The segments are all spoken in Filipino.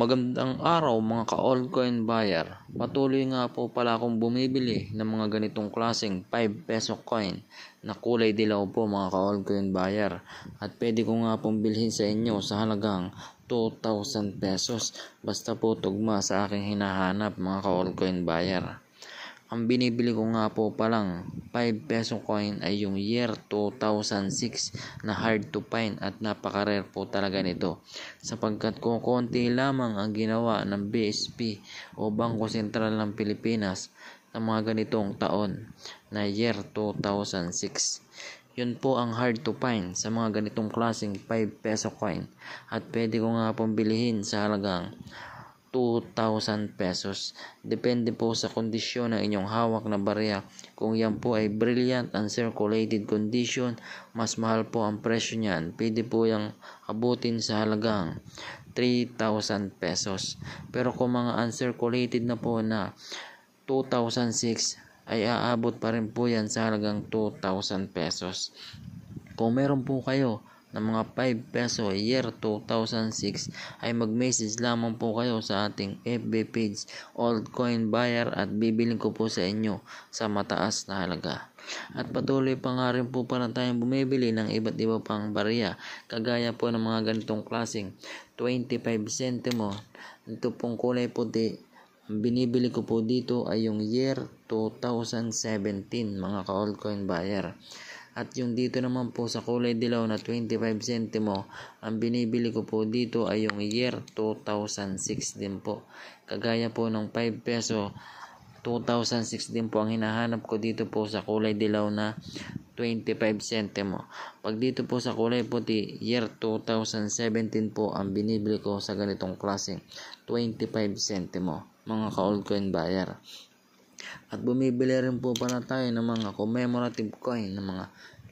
Magandang araw mga ka-altcoin buyer. Patuloy nga po pala akong bumibili ng mga ganitong klaseng 5 peso coin na kulay dilaw po mga ka-altcoin buyer. At pwede ko nga pong bilhin sa inyo sa halagang 2,000 pesos. Basta po tugma sa aking hinahanap mga ka-altcoin buyer. Ang binibili ko nga po pa lang 5 peso coin ay yung year 2006 na hard to find at napaka-rare po talaga nito. Sapagkat kung konti lamang ang ginawa ng BSP o Bangko Sentral ng Pilipinas sa mga ganitong taon na year 2006. Yun po ang hard to find sa mga ganitong klaseng 5 peso coin at pwede ko nga pong bilihin sa halagang 2,000 pesos. Depende po sa kondisyon ng inyong hawak na barya. Kung yan po ay brilliant and circulated condition, mas mahal po ang presyo niyan. Pwede po yung abutin sa halagang 3,000 pesos. Pero kung mga uncirculated na po na 2006 ay aabot pa rin po yan sa halagang 2,000 pesos. Kung meron po kayo ng mga 5 peso year 2006 ay mag-message lamang po kayo sa ating FB page Old Coin buyer at bibiling ko po sa inyo sa mataas na halaga. At patuloy pa nga rin po para tayong bumibili ng iba't iba pang barya kagaya po ng mga ganitong klasing 25 centimo ito pong kulay puti ang binibili ko po dito ay yung year 2017 mga ka old coin buyer. At yung dito naman po sa kulay dilaw na 25 centimo, ang binibili ko po dito ay yung year 2006 din po. Kagaya po ng 5 peso, 2006 din po ang hinahanap ko dito po sa kulay dilaw na 25 centimo. Pag dito po sa kulay puti, year 2017 po ang binibili ko sa ganitong klase, 25 centimo. mga ka-old coin buyer. At bumibili rin po pala tayo ng mga commemorative coin, ng mga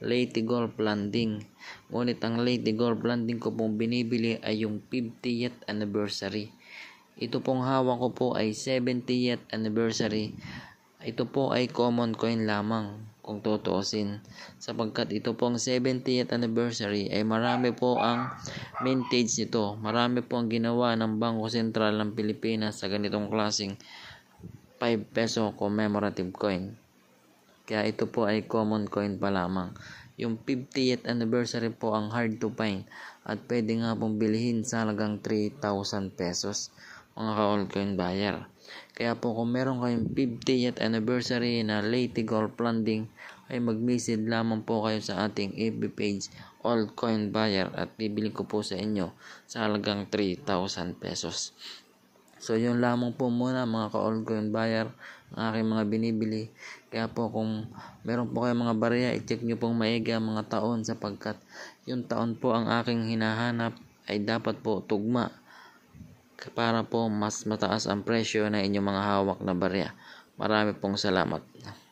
Lady Gold Landing. Ngunit ang Lady Gold Landing ko pong binibili ay yung 50th anniversary. Ito pong hawak ko po ay 70th anniversary. Ito po ay common coin lamang kung tutuusin sapagkat ito pong 70th anniversary ay marami po ang vintage nito marami po ang ginawa ng Bangko Sentral ng Pilipinas sa ganitong klasing 5 peso commemorative coin. Kaya ito po ay common coin pa lamang. Yung 50th anniversary po ang hard to find at pwede nga pong bilhin sa halagang 3,000 pesos mga ka-all coin buyer. Kaya po kung meron kayong 50th anniversary na late Gold Funding ay mag-message lamang po kayo sa ating FB page all coin buyer at bibili ko po sa inyo sa halagang 3,000 pesos. So yun lamang po muna mga ka-all coin buyer ang aking mga binibili. Kaya po kung meron po kayong mga barya, i-check nyo pong maigi ang mga taon sapagkat yung taon po ang aking hinahanap ay dapat po tugma para po mas mataas ang presyo na inyong mga hawak na barya. Marami pong salamat.